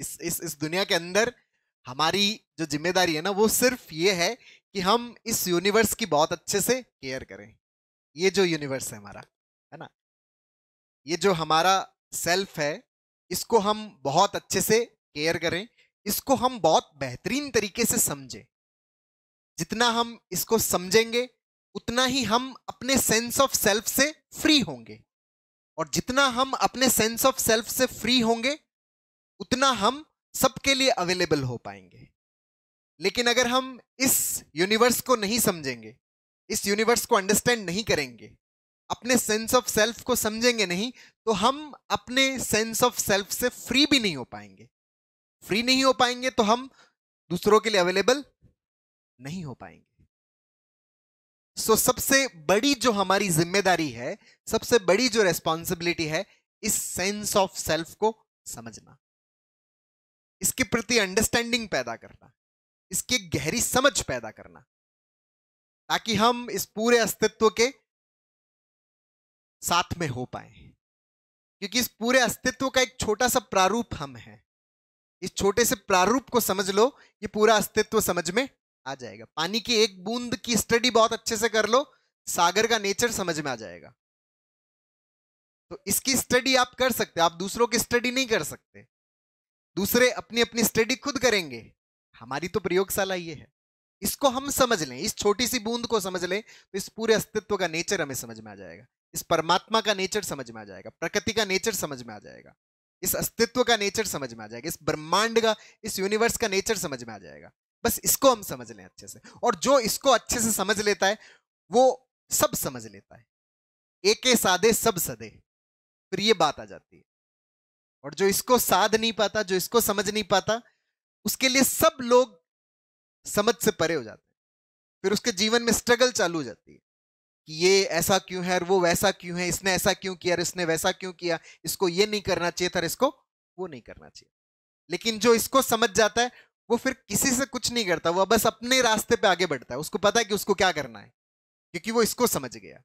इस इस इस दुनिया के अंदर हमारी जो जिम्मेदारी है ना वो सिर्फ ये है कि हम इस यूनिवर्स की बहुत अच्छे से केयर करें ये जो यूनिवर्स है हमारा है ना ये जो हमारा सेल्फ है इसको हम बहुत अच्छे से केयर करें इसको हम बहुत बेहतरीन तरीके से समझें जितना हम इसको समझेंगे उतना ही हम अपने सेंस ऑफ सेल्फ से फ्री होंगे और जितना हम अपने सेंस ऑफ सेल्फ से फ्री होंगे उतना हम सबके लिए अवेलेबल हो पाएंगे लेकिन अगर हम इस यूनिवर्स को नहीं समझेंगे इस यूनिवर्स को अंडरस्टैंड नहीं करेंगे अपने सेंस ऑफ सेल्फ को समझेंगे नहीं तो हम अपने सेंस ऑफ सेल्फ से फ्री भी नहीं हो पाएंगे फ्री नहीं हो पाएंगे तो हम दूसरों के लिए अवेलेबल नहीं हो पाएंगे सो so, सबसे बड़ी जो हमारी जिम्मेदारी है सबसे बड़ी जो रेस्पॉन्सिबिलिटी है इस सेंस ऑफ सेल्फ को समझना इसके प्रति अंडरस्टैंडिंग पैदा करना इसकी गहरी समझ पैदा करना ताकि हम इस पूरे अस्तित्व के साथ में हो पाए क्योंकि इस पूरे अस्तित्व का एक छोटा सा प्रारूप हम हैं इस छोटे से प्रारूप को समझ लो ये पूरा अस्तित्व समझ में आ जाएगा पानी की एक बूंद की स्टडी बहुत अच्छे से कर लो सागर का नेचर समझ में आ जाएगा तो इसकी स्टडी आप कर सकते आप दूसरों की स्टडी नहीं कर सकते दूसरे अपनी अपनी स्टडी खुद करेंगे हमारी तो प्रयोगशाला ये है इसको हम समझ लें इस छोटी सी बूंद को समझ लें तो इस पूरे अस्तित्व का नेचर हमें समझ में आ जाएगा इस परमात्मा का नेचर समझ में आ जाएगा प्रकृति का नेचर समझ में आ जाएगा इस अस्तित्व का नेचर समझ में आ जाएगा इस ब्रह्मांड का इस यूनिवर्स का नेचर समझ में आ जाएगा बस इसको हम समझ लें अच्छे से और जो इसको अच्छे से समझ लेता है वो सब समझ लेता है एक सादे सब सदे फिर ये बात आ जाती है और जो इसको साध नहीं पाता जो इसको समझ नहीं पाता उसके लिए सब लोग समझ से परे हो जाते हैं फिर उसके जीवन में स्ट्रगल चालू हो जाती है कि ये ऐसा क्यों है और वो वैसा क्यों है इसने ऐसा क्यों किया और इसने वैसा क्यों किया इसको ये नहीं करना चाहिए था इसको वो नहीं करना चाहिए लेकिन जो इसको समझ जाता है वो फिर किसी से कुछ नहीं करता वो बस अपने रास्ते पर आगे बढ़ता है उसको पता है कि उसको क्या करना है क्योंकि वो इसको समझ गया